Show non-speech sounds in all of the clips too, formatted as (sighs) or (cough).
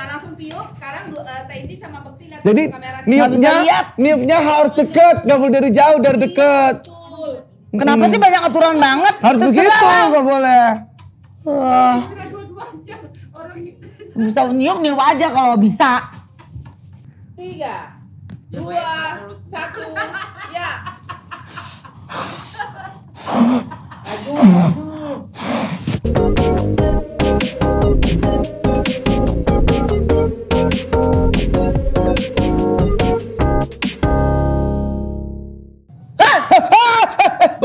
Nah, Sekarang uh, eh, Tendi sama Bekti Jadi niupnya, niupnya harus deket, nggak boleh dari jauh, dari iya, deket. Kenapa hmm. sih banyak aturan banget? Harus begitu, nggak boleh. Uh. Bisa niup, niup aja kalau bisa. Tiga, dua, satu, (laughs) ya. Aduh,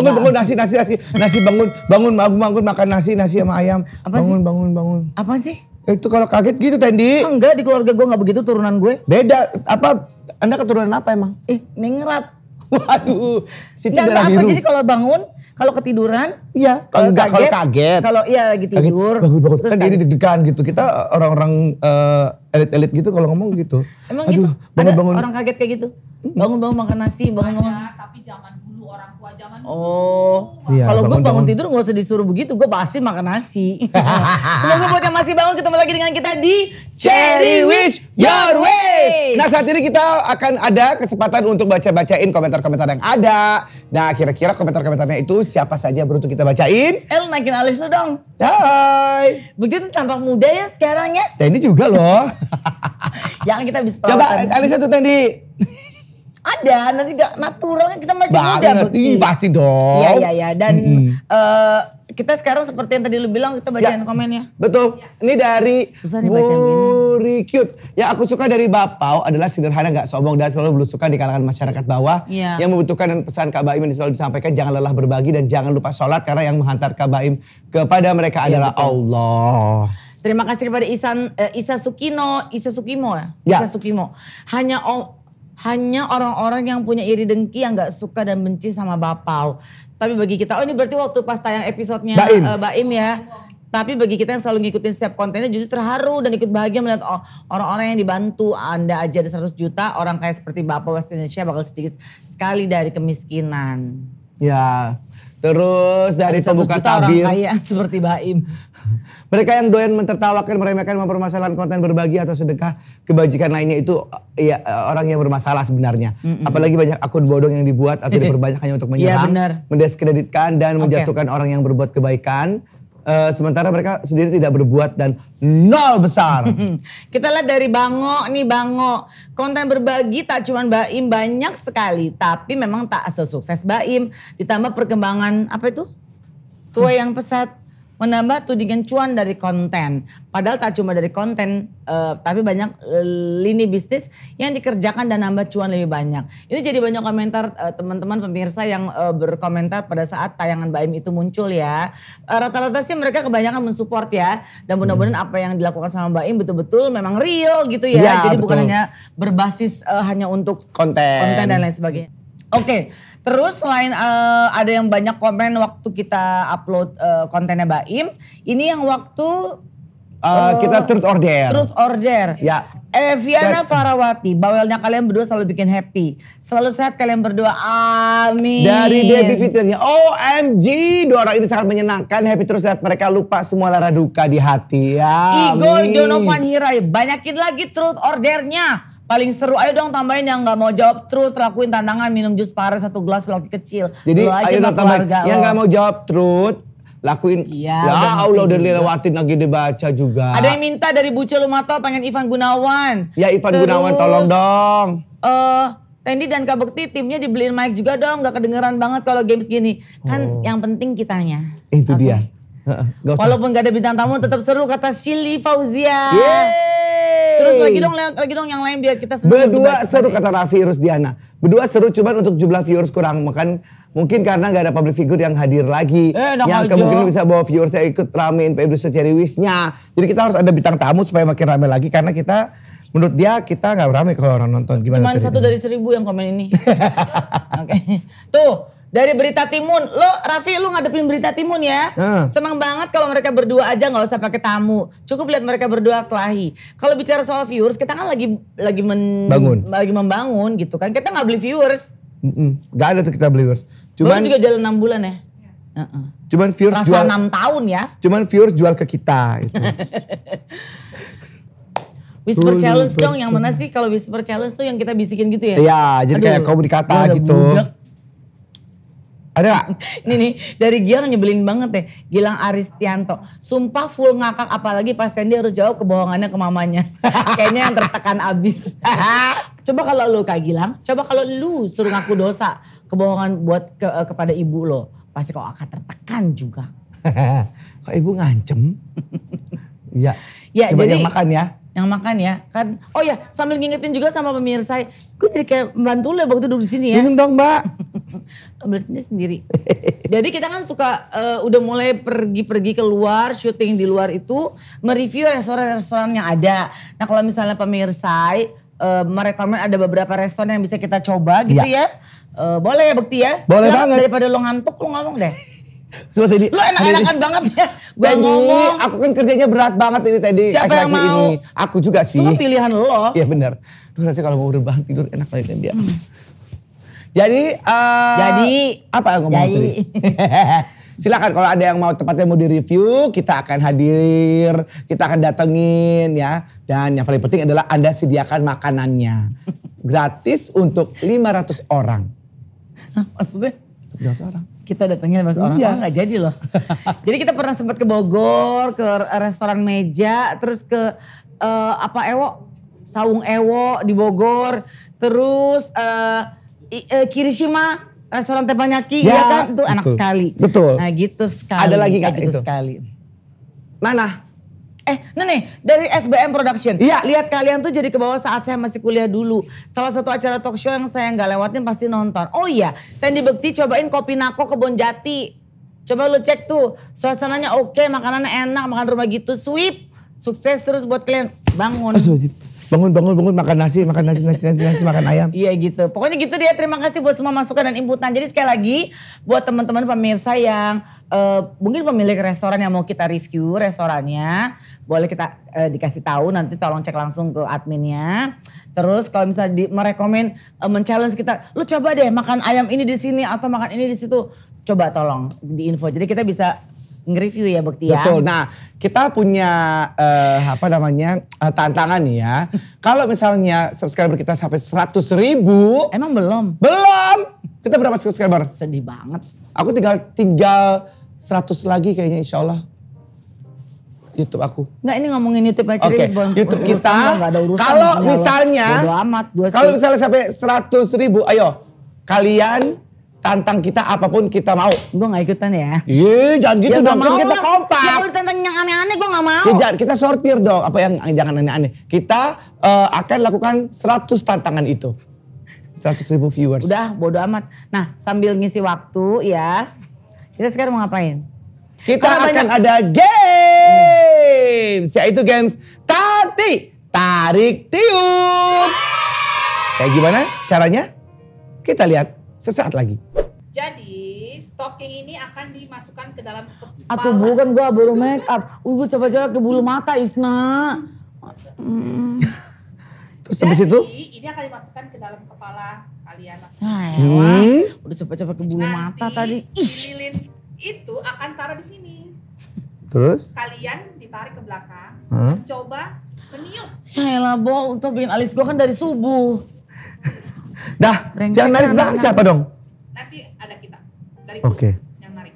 bangun nah. bangun nasi nasi nasi nasi bangun bangun bangun bangun makan nasi nasi sama ayam. Apa bangun sih? bangun bangun. Apa sih? Itu kalau kaget gitu Tendi. Enggak di keluarga gue nggak begitu turunan gue. Beda apa? Anda keturunan apa emang? Ih, ningrat. Waduh, si nggak apa jadi kalau bangun kalau ketiduran, iya. Kalau enggak kaget, kalau kaget. Kalau iya lagi tidur. Kaget. Bangun bangun. kan jadi deg-degan gitu. Kita orang-orang uh, elit-elit gitu kalau ngomong gitu. Emang gitu? Aduh, gitu. Bangun, Ada bangun. orang kaget kayak gitu. Hmm. Bangun bangun makan nasi, bangun bangun. tapi zaman orang tua zaman Oh, iya, kalau gue bangun tidur gak usah disuruh begitu, gue pasti makan nasi. (laughs) Semoga buat yang masih bangun ketemu lagi dengan kita di Cherry Wish Your Way. Nah saat ini kita akan ada kesempatan untuk baca-bacain komentar-komentar yang ada. Nah kira-kira komentar-komentarnya itu siapa saja beruntung kita bacain? El naikin alis lu dong. Hai. Begitu tampak muda ya sekarang ya. Dan ini juga loh. (laughs) yang kita bisa Coba alisnya tuh tadi. Ada, nanti gak natural kita masih Banget. muda hmm, iya. Pasti dong. Iya, iya, iya. Dan mm -hmm. uh, kita sekarang seperti yang tadi lu bilang, kita bacain ya, komennya. Betul. Ya. Ini dari Buri Cute. Yang aku suka dari Bapau adalah sederhana gak sombong dan selalu belusukan di kalangan masyarakat bawah. Ya. Yang membutuhkan dan pesan Kak Baim yang selalu disampaikan, jangan lelah berbagi dan jangan lupa sholat karena yang menghantar Kak Baim kepada mereka ya, adalah betul. Allah. Terima kasih kepada Isan uh, Isa Sukino, Isa Sukimo ya. ya. Isa Sukimo. Hanya hanya orang-orang yang punya iri dengki yang nggak suka dan benci sama Bapau. Tapi bagi kita, oh ini berarti waktu pas tayang episodenya Baim, uh, Baim ya. Tapi bagi kita yang selalu ngikutin setiap kontennya justru terharu dan ikut bahagia melihat oh, orang-orang yang dibantu. Anda aja ada 100 juta, orang kayak seperti Bapak West Indonesia bakal sedikit sekali dari kemiskinan. Ya, Terus dari pembuka tabir. kaya (laughs) seperti Baim. Mereka yang doyan mentertawakan, meremehkan, mempermasalahkan konten berbagi atau sedekah kebajikan lainnya itu ya orang yang bermasalah sebenarnya. Mm -mm. Apalagi banyak akun bodong yang dibuat atau (laughs) diperbanyak hanya untuk iya, menyerang, yeah, mendiskreditkan dan okay. menjatuhkan orang yang berbuat kebaikan Uh, sementara mereka sendiri tidak berbuat dan nol besar. (laughs) Kita lihat dari Bango nih Bango. Konten berbagi tak cuma Baim banyak sekali. Tapi memang tak sesukses Baim. Ditambah perkembangan apa itu? Tua yang pesat menambah tudingan cuan dari konten. Padahal tak cuma dari konten, uh, tapi banyak eh, lini bisnis yang dikerjakan dan nambah cuan lebih banyak. Ini jadi banyak komentar uh, teman-teman pemirsa yang uh, berkomentar pada saat tayangan Baim itu muncul ya. Uh, rata-rata sih mereka kebanyakan mensupport ya. Dan mudah-mudahan apa yang dilakukan sama Baim betul-betul memang real gitu ya. ya jadi betul. bukan hanya berbasis uh, hanya untuk konten. konten dan lain sebagainya. Oke. Okay. Terus selain uh, ada yang banyak komen waktu kita upload uh, kontennya Baim, ini yang waktu uh, kita truth order. Truth order. Ya. Eh Viana Farawati, bawelnya kalian berdua selalu bikin happy. Selalu sehat kalian berdua. Amin. Dari Debbie Fitrinya. OMG, dua orang ini sangat menyenangkan. Happy terus lihat mereka lupa semua lara duka di hati. Ya. Igor Donovan Hirai, banyakin lagi truth ordernya paling seru ayo dong tambahin yang nggak mau jawab terus lakuin tantangan minum jus pare satu gelas lagi kecil jadi ayo dong tambahin yang nggak mau jawab terus lakuin. Iya. Ya Allah udah dilewatin lagi dibaca juga. Ada yang minta dari Buce Lumato pengen Ivan Gunawan. Ya Ivan Terus, Gunawan tolong dong. Eh uh, Tendi dan Kak Bekti timnya dibeliin mic juga dong. Gak kedengeran banget kalau games gini. Kan oh. yang penting kitanya. Itu okay. dia. Gak usah. Walaupun gak ada bintang tamu tetap seru kata Shili Fauzia. Yeay. Terus lagi dong, lagi dong yang lain biar kita seru. Berdua seru kata Raffi Rusdiana. Berdua seru cuman untuk jumlah viewers kurang. Makan mungkin karena nggak ada public figure yang hadir lagi eh, yang aja. kemungkinan bisa bawa viewers saya ikut ramein produser Cherry Wisnya. jadi kita harus ada bintang tamu supaya makin rame lagi karena kita menurut dia kita nggak rame kalau orang nonton gimana cuman satu dari seribu yang komen ini (laughs) oke okay. tuh dari berita timun, lo Raffi lo ngadepin berita timun ya. Uh. Senang banget kalau mereka berdua aja nggak usah pakai tamu. Cukup lihat mereka berdua kelahi. Kalau bicara soal viewers, kita kan lagi lagi men, lagi membangun gitu kan. Kita nggak beli viewers. Mm -mm. Gak ada tuh kita beli viewers. Cuman Baru juga jalan 6 bulan ya. Uh -uh. Cuman viewers Rasa jual 6 tahun ya. Cuman viewers jual ke kita gitu. (laughs) Whisper challenge dong yang mana sih kalau whisper challenge tuh yang kita bisikin gitu ya? Iya, jadi Aduh, kayak komunikata gitu. Budak ada gak? (laughs) ini nih dari Gilang nyebelin banget deh. Gilang Aristianto. Sumpah full ngakak apalagi pas Tendi kan harus jawab kebohongannya ke mamanya. (laughs) Kayaknya yang tertekan abis. (laughs) coba kalau lu kayak Gilang, coba kalau lu suruh ngaku dosa kebohongan buat ke, eh, kepada ibu lo. Pasti kok akan tertekan juga. Kok ibu ngancem? Iya. ya, coba jadi, yang makan ya yang makan ya kan oh ya sambil ngingetin juga sama pemirsa gue jadi kayak merantule waktu duduk di sini ya minum dong mbak ambil sendiri. (laughs) Jadi kita kan suka uh, udah mulai pergi-pergi keluar, syuting di luar itu, mereview restoran-restoran yang ada. Nah kalau misalnya pemirsa uh, merekomend ada beberapa restoran yang bisa kita coba gitu iya. ya. ya. Uh, boleh ya bukti ya? Boleh Sekarang banget. Daripada lo ngantuk lo ngomong deh. Sudah tadi. Lu enak-enakan banget ya. (laughs) Gua tadi, ngomong. Aku kan kerjanya berat banget ini tadi. Siapa yang mau? Ini. Aku juga kan sih. Itu pilihan lo. Iya benar. Terus rasanya kalau mau berbahan tidur enak lagi kan dia. Hmm. Jadi uh, jadi apa yang ngomong tadi? (laughs) Silakan kalau ada yang mau tempatnya mau direview, kita akan hadir, kita akan datengin ya. Dan yang paling penting adalah Anda sediakan makanannya. Gratis untuk 500 orang. Maksudnya? 500 orang kita datengin 500 orang iya. oh, nggak jadi loh. (laughs) jadi kita pernah sempat ke Bogor, ke restoran meja, terus ke uh, apa Ewo, Sawung Ewo di Bogor, terus uh, uh, Kirishima restoran teppanyaki ya, ya kan itu anak enak sekali. Betul. Nah gitu sekali. Ada lagi nggak gitu itu? sekali. Mana? Eh, nah nih dari SBM Production. Iya. Lihat kalian tuh jadi ke bawah saat saya masih kuliah dulu. Salah satu acara talk show yang saya nggak lewatin pasti nonton. Oh iya, Tendi Bekti cobain kopi nako kebon jati. Coba lu cek tuh, suasananya oke, makanannya enak, makan rumah gitu, sweep. Sukses terus buat kalian. Bangun. Aduh, bangun bangun bangun makan nasi makan nasi nasi nasi, nasi makan ayam iya gitu pokoknya gitu dia terima kasih buat semua masukan dan inputan jadi sekali lagi buat teman-teman pemirsa yang uh, mungkin pemilik restoran yang mau kita review restorannya boleh kita uh, dikasih tahu nanti tolong cek langsung ke adminnya terus kalau misalnya di, merekomend uh, eh, men kita lu coba deh makan ayam ini di sini atau makan ini di situ coba tolong di info jadi kita bisa nge-review ya bukti ya. Betul. Nah, kita punya uh, apa namanya uh, tantangan nih ya. Kalau misalnya subscriber kita sampai seratus ribu. Emang belum? Belum. Kita berapa subscriber? Sedih banget. Aku tinggal tinggal seratus lagi kayaknya insya Allah. YouTube aku. Enggak ini ngomongin YouTube aja. Oke, okay. YouTube kita. Kalau iya, misalnya, kalau misalnya sampai seratus ribu, ayo kalian tantang kita apapun kita mau. Gue gak ikutan ya. Iya, jangan gitu ya, dong. Kan kita kompak. Ya, tantang yang aneh-aneh gue gak mau. Ya, jangan, kita sortir dong apa yang eh, jangan aneh-aneh. Kita uh, akan lakukan 100 tantangan itu. 100 ribu viewers. Udah, bodo amat. Nah, sambil ngisi waktu ya. Kita sekarang mau ngapain? Kita Karena akan banyak... ada games. Hmm. Yaitu games Tati Tarik Tiup. Kayak gimana caranya? Kita lihat sesaat lagi. Jadi stocking ini akan dimasukkan ke dalam kepala. Aku bukan gua baru make up. Uh, gua coba-coba ke bulu mata Isna. Hmm. Terus habis itu? ini akan dimasukkan ke dalam kepala kalian. Hai, ya, ya. hmm. udah coba-coba ke bulu Nanti, mata tadi. Ish. Lilin itu akan taruh di sini. Terus? Kalian ditarik ke belakang, hmm? mencoba meniup. Ya lah, Bo, untuk bikin alis gua kan dari subuh. Dah, Brengsek jangan narik kan belakang siapa dong? nanti ada kita dari Oke. Okay. yang Oke.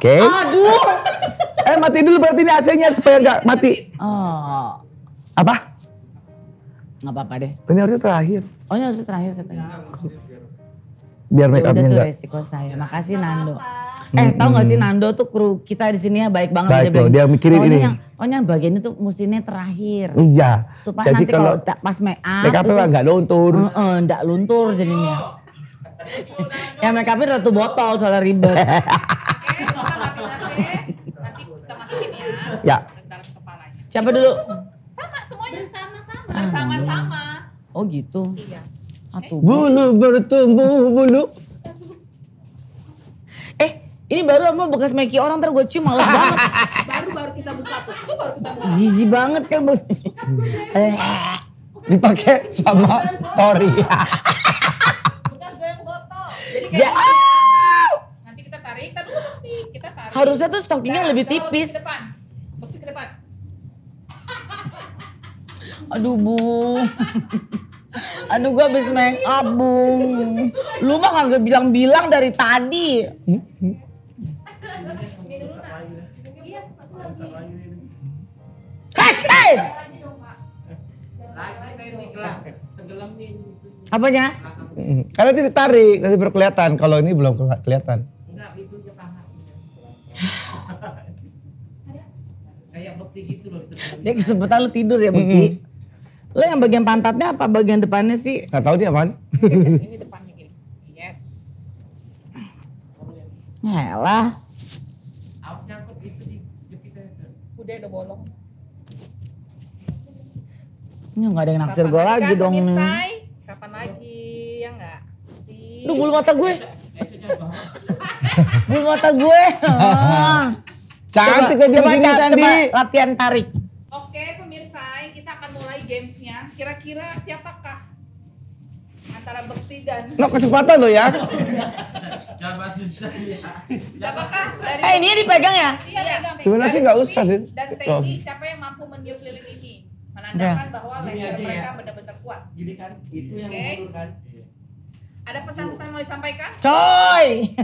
Okay. Aduh. (laughs) eh mati dulu berarti ini AC-nya supaya nggak mati. Oh. Apa? Nggak apa-apa deh. Ini harusnya terakhir. Oh ini harusnya terakhir katanya. Biar ya make Udah enggak. resiko saya. Makasih Nando. Eh tau gak sih hmm. Nando tuh kru kita di sini ya baik banget. Baik dia, loh, dia mikirin ini. Yang, oh yang bagian itu mestinya terakhir. Iya. Supaya jadi nanti kalau, tak pas make up. Make up nya gak luntur. Uh, uh, enggak luntur jadinya. Oh yang makeupin ratu botol soalnya ribet. (laughs) Oke, kita masukin nanti kita masukin ya. Ya. Dalam kepalanya. Siapa dulu? Sama semuanya sama-sama. sama sama Oh gitu. Iya. Atuh. Bulu bertumbuh bulu. eh, ini baru sama bekas meki orang ntar gue cium males banget. (laughs) baru baru kita buka tuh. Itu baru kita buka. Jijik banget kan. Dipakai sama Tori. (laughs) kayak ja ya. ah! nanti kita tarik taruh nanti kita tarik harusnya tuh stokingnya nah, lebih tipis ke depan bukti ke depan aduh bu aduh gua habis make up bung lu mah kagak bilang-bilang dari tadi Hei! Lagi Apanya? Karena itu ditarik, nanti berkelihatan. Kalau ini belum kelihatan. Enggak, itu ke (sighs) Kayak bukti gitu loh. Dia kesebutan lu tidur ya bekti. Lo yang bagian pantatnya apa bagian depannya sih? Gak tau dia apaan. (laughs) ini depannya gini. Yes. Yalah. Awas nyangkut itu di jepitnya. Udah ada bolong. Ini gak ada yang naksir gue lagi dong. Kapan lagi? Kan, Duh bulu mata gue. (laughs) bulu mata gue. (laughs) Cantik aja begini tadi. latihan tarik. Oke pemirsa, kita akan mulai gamesnya. Kira-kira siapakah antara Bekti dan No kesempatan lo ya. ya. Siapakah dari Eh ini dipegang ya? Iya, iya. Sebenarnya sih nggak usah sih. Dan Peggy siapa yang mampu meniup lilin ini? Menandakan iya. bahwa leher mereka ya. benar-benar kuat. Gini kan, itu yang ada pesan-pesan mau disampaikan? Coy!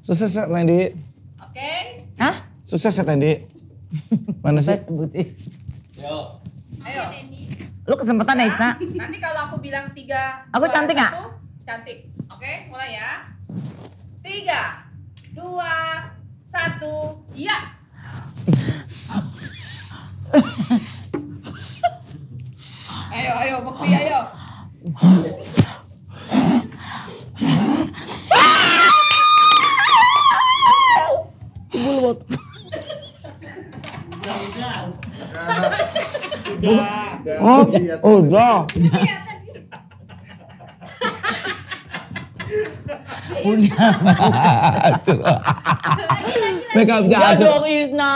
Sukses ya, Tendi. Oke. Okay. Hah? Sukses ya, Tendi. Mana sih? Putih. Yo. Ayo. Lu kesempatan ya, Isna. Nanti kalau aku bilang tiga. Aku cantik nggak? Cantik. Oke, mulai ya. Tiga, dua, satu, ya. ayo, ayo, bukti, ayo. Lihat. Udah. Udah. Mereka Udah. Ya dong Isna.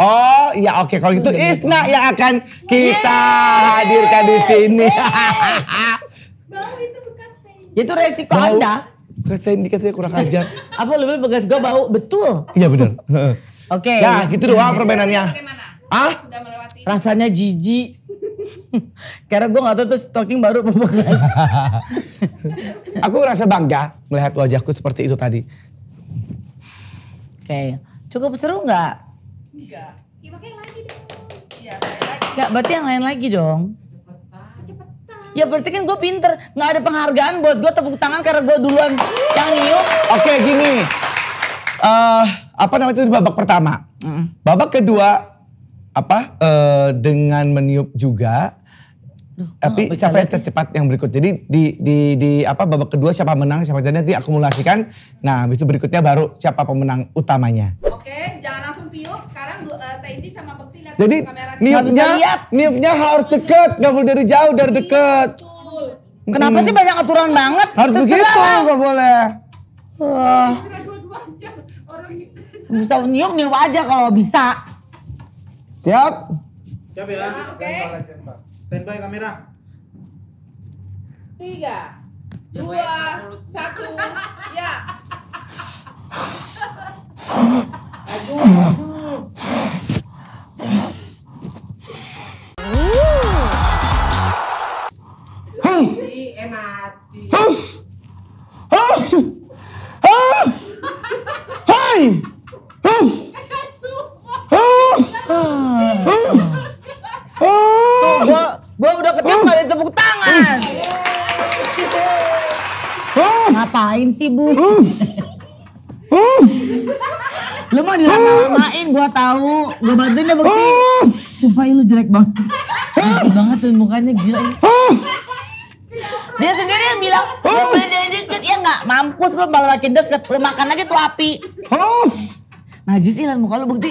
Oh, ya oke okay. kalau gitu iya, Isna iya. yang akan kita Yeay. hadirkan di sini. (laughs) Bau itu bekas Itu resiko Anda. Bekas stain dikasih kurang ajar. Apa lebih bekas gue bau? Betul. Iya benar. (laughs) oke. Okay. Ya, gitu doang permainannya. Bagaimana? Ah? Rasanya jijik. (laughs) Karena gue gak tau tuh stalking baru bekas. (laughs) aku rasa bangga melihat wajahku seperti itu tadi. Oke, cukup seru gak? Enggak. Ya pakai lagi dong. Ya, berarti yang lain lagi dong. Ya berarti kan gue pinter, gak ada penghargaan buat gue tepuk tangan karena gue duluan yang niup. Oke gini, uh, apa namanya itu di babak pertama. Mm. Babak kedua apa uh, dengan meniup juga Duh, tapi oh, siapa yang tercepat yang berikut. Jadi di di di apa babak kedua siapa menang, siapa jadi nanti akumulasikan. Nah, habis itu berikutnya baru siapa pemenang utamanya. Oke, jangan langsung tiup. Sekarang uh, eh, Tendi sama Bekti lihat Jadi niupnya niupnya harus dekat, gak boleh dari jauh, dari iya, dekat. Kenapa hmm. sih banyak aturan banget? Harus Terserah begitu, nggak gak boleh. Wah. Gitu. Bisa niup niup aja kalau bisa. Siap? Siap ya. Nah, Oke. Okay. Standby kamera. Tiga, dua, satu, ya. Aduh, aduh. mah dilama-lamain gue tahu gue bantuin deh bukti sumpah lu jelek banget jelek banget tuh mukanya gila ini dia sendiri yang bilang dia jadi deket ya nggak mampus lu malah makin deket lu makan aja tuh api najis ilan muka lu bukti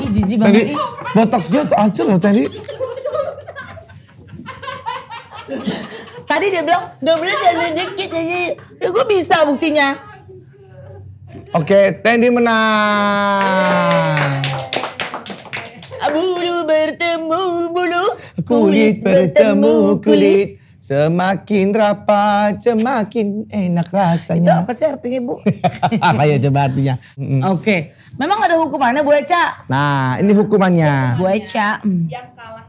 ih jijik banget tadi botox gue hancur loh tadi tadi dia bilang double jadi dikit jadi ya gue bisa buktinya Oke, Tendi menang. Bulu bertemu bulu, kulit bertemu kulit. Semakin rapat, semakin enak rasanya. Itu apa sih artinya, Bu? (laughs) Ayo coba artinya. Mm. Oke. Okay. Memang ada hukumannya, Bu Eca? Nah, ini hukumannya. Bu Eca. Mm. Yang kalah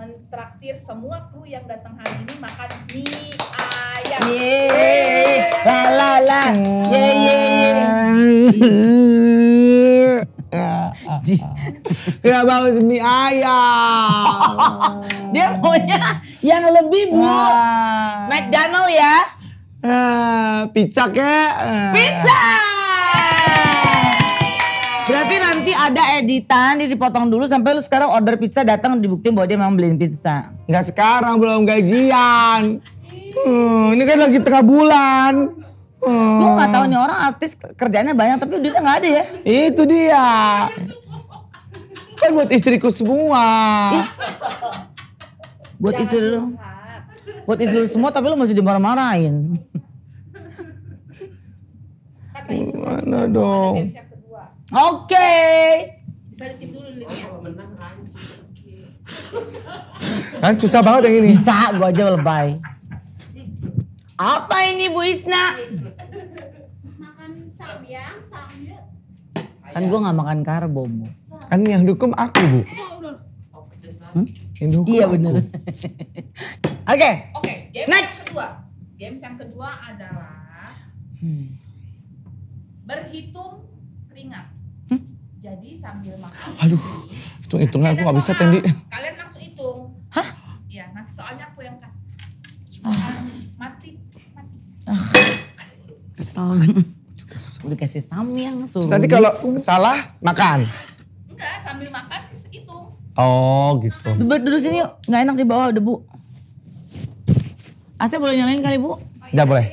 mentraktir semua kru yang datang hari ini makan mie ayam. Yeay. La la la. Yeay. (laughs) Tidak mau mie ayam. Dia maunya yang lebih bu. Ah. McDonald ya. Uh, pizza ke? Uh. Pizza. Berarti nanti ada editan, dia dipotong dulu sampai lu sekarang order pizza datang dibuktiin bahwa dia memang beliin pizza. Enggak sekarang, belum gajian. Hmm, ini kan lagi tengah bulan. Hmm. Gue gak tau nih orang artis kerjanya banyak tapi duitnya gak ada ya. Itu dia. Kan buat istriku semua. Ih. Buat Jangan istri lu. Buat istri lu semua tapi lu masih dimarah-marahin. Gimana dong? Oke. Okay. Bisa ditip dulu nih. Oh, menang Kan susah banget yang ini. Bisa, gua aja lebay. Apa ini Bu Isna? Makan samyang, samyang. Kan gua nggak makan karbo, Bu. Kan yang dukung aku, Bu. Eh, oh, hmm? Yang dukung iya, bener. (laughs) Oke. Oke, okay. okay, next. Yang kedua. Game yang kedua adalah hmm. berhitung keringat. Jadi sambil makan. Aduh, hitung-hitungan aku nggak bisa Tendi. Kalian langsung hitung. Hah? Iya, nanti soalnya aku yang kasih. Ah. Mati, mati. Ah. Kesel. Udah kasih samyang suruh. Terus nanti kalau salah makan. Enggak, sambil makan itu. Oh gitu. Duduk, duduk sini yuk, nggak enak di bawah debu. Asya boleh nyalain kali bu? Oh, iya, Nggak boleh.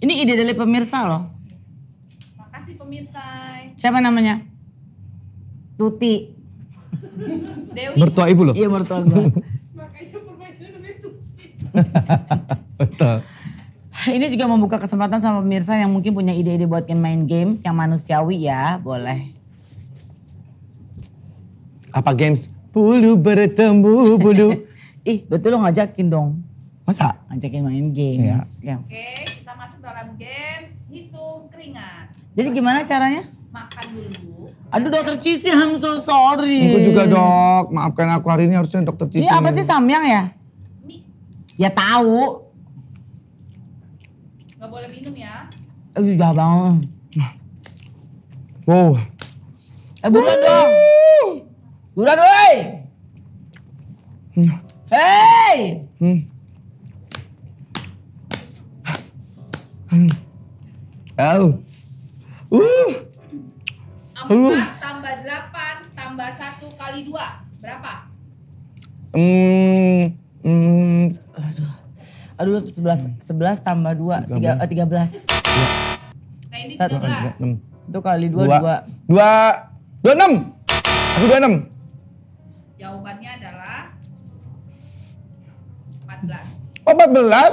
Ini ide dari pemirsa loh. Makasih pemirsa. Siapa namanya? Tuti. Dewi. Mertua ibu loh? Iya mertua gue. (laughs) Makanya permainan namanya Tuti. (laughs) Betul. Ini juga membuka kesempatan sama pemirsa yang mungkin punya ide-ide buat game main games yang manusiawi ya, boleh. Apa games? Bulu bertemu bulu. (laughs) Ih, betul lo ngajakin dong. Masa? Ngajakin main games. Ya. ya. Oke. Okay. Instagram games hitung keringat. Jadi gimana caranya? Makan dulu. Aduh dokter Cici, I'm so sorry. Aku juga dok, maafkan aku hari ini harusnya dokter Cici. Ini apa sih samyang ya? Mi. Ya tahu. Gak boleh minum ya? Aduh jahat banget. Wow. Eh bukan dong. Bukan woi. Hmm. Hei. Hmm. Hmm. Uh. Empat tambah delapan tambah satu kali dua berapa? Hmm. Hmm. Aduh. Aduh, sebelas sebelas tambah dua tiga tiga belas. Eh, iya. Nah ini tiga Itu kali dua dua. Dua dua enam. Aku dua enam. Jawabannya adalah empat belas. Oh, empat belas?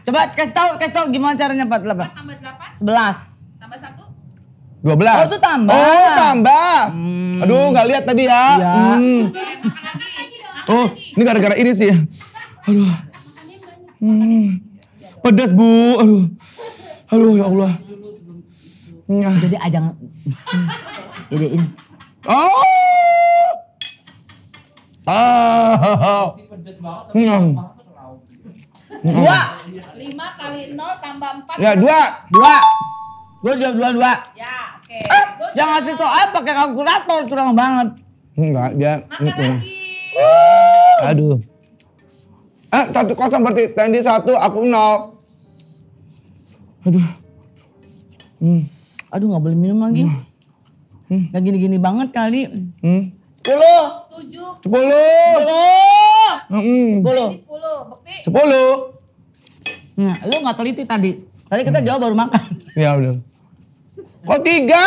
Coba kasih tahu, kasih tahu gimana caranya 48. 4 tambah 8? 11. Tambah 1? 12. Oh, itu tambah. Oh, tambah. Hmm. Aduh, gak lihat tadi ya. Iya. Hmm. Oh, ini gara-gara ini sih. Aduh. Hmm. Pedas, Bu. Aduh. Aduh, ya Allah. Jadi ajang. Jadi ini. Oh. Ah. Oh. Hmm. Dua. Lima kali nol tambah empat. Ya dua. Dua. Gue jawab dua dua. Ya oke. Okay. Eh, yang ngasih soal pakai kalkulator curang banget. Enggak dia. itu. Aduh. Eh satu kosong berarti tadi satu aku nol. Aduh. Hmm. Aduh nggak boleh minum lagi. Hmm. hmm. Gak gini-gini banget kali. Hmm. Sepuluh. Tujuh. 10. Sepuluh. Sepuluh. Hmm. Sepuluh. Sepuluh. Nah, lu gak teliti tadi. Tadi kita hmm. jawab baru makan. Iya udah. Kok tiga?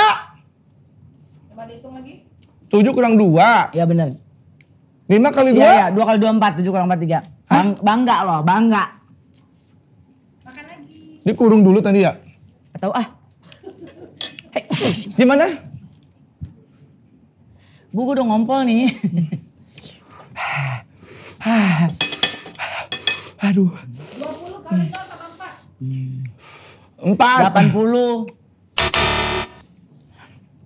Coba dihitung lagi. Tujuh kurang dua. Iya benar Lima kali iya, dua? Iya, Dua kali dua empat. Tujuh kurang empat tiga. Bang, bangga loh, bangga. Makan lagi. Ini kurung dulu tadi ya? Atau ah. Hey. Gimana? Bu, gue udah ngompol nih. (sighs) Aduh. 20 kali Empat. Delapan puluh.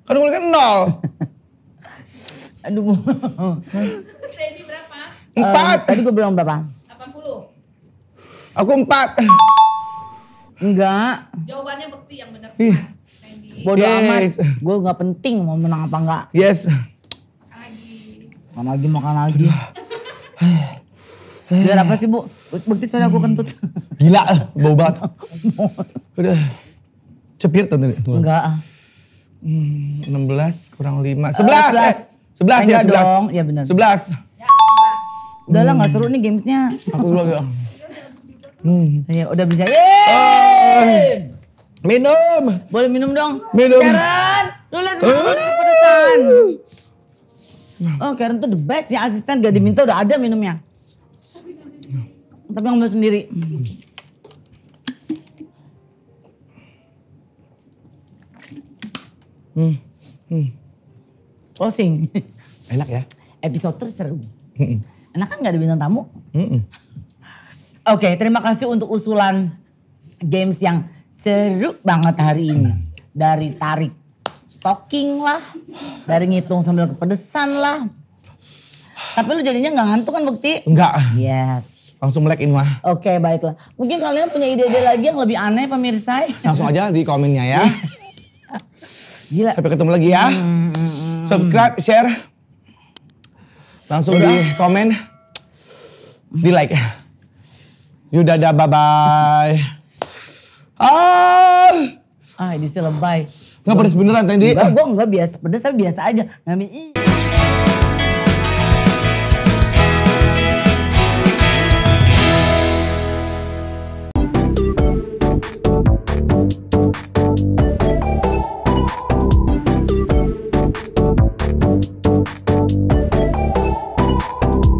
Kan gue kan nol. (laughs) Aduh. Tadi berapa? Empat. Um, tadi gue bilang berapa? Delapan puluh. Aku empat. Enggak. Jawabannya bukti yang benar. Bodoh yes. amat. Gue gak penting mau menang apa enggak. Yes. Makan lagi. Makan lagi, makan lagi. (laughs) Eh. Biar apa sih bu? Bukti soalnya aku kentut. (laughs) Gila, bau banget. (laughs) Udah. Cepir tuh tadi. Enggak. Hmm, 16 kurang 5. 11. Uh, 11. Eh, 11 eh, ya, 11. Dong. Ya benar. 11. Ya, Udah lah gak seru nih gamesnya. Aku dulu ya. Hmm. Ya udah bisa. Yeay! Oh. Minum. Boleh minum dong. Minum. Karen, lu lihat dulu kepedesan. Oh Karen tuh the best ya asisten gak diminta udah ada minumnya. Tapi ngomong sendiri. Hmm. Hmm. Closing. (laughs) Enak ya? Episode terseru. Hmm. Enak kan gak ada bintang tamu? Hmm. Oke, okay, terima kasih untuk usulan games yang seru banget hari ini. Dari tarik stocking lah, dari ngitung sambil kepedesan lah. Tapi lu jadinya nggak ngantuk kan Bukti? Enggak. Yes langsung melek in mah. Oke, okay, baiklah. Mungkin kalian punya ide-ide lagi yang lebih aneh pemirsa. Langsung aja di komennya ya. (laughs) Gila. Sampai ketemu lagi ya. Hmm, hmm, hmm, Subscribe, share. Langsung Udah. di komen. Di like. Yaudah, dah, bye-bye. Ah. Ah, ini sih lebay. Enggak pedes beneran tadi. Enggak, gue enggak biasa pedes, tapi biasa aja. Ngamin.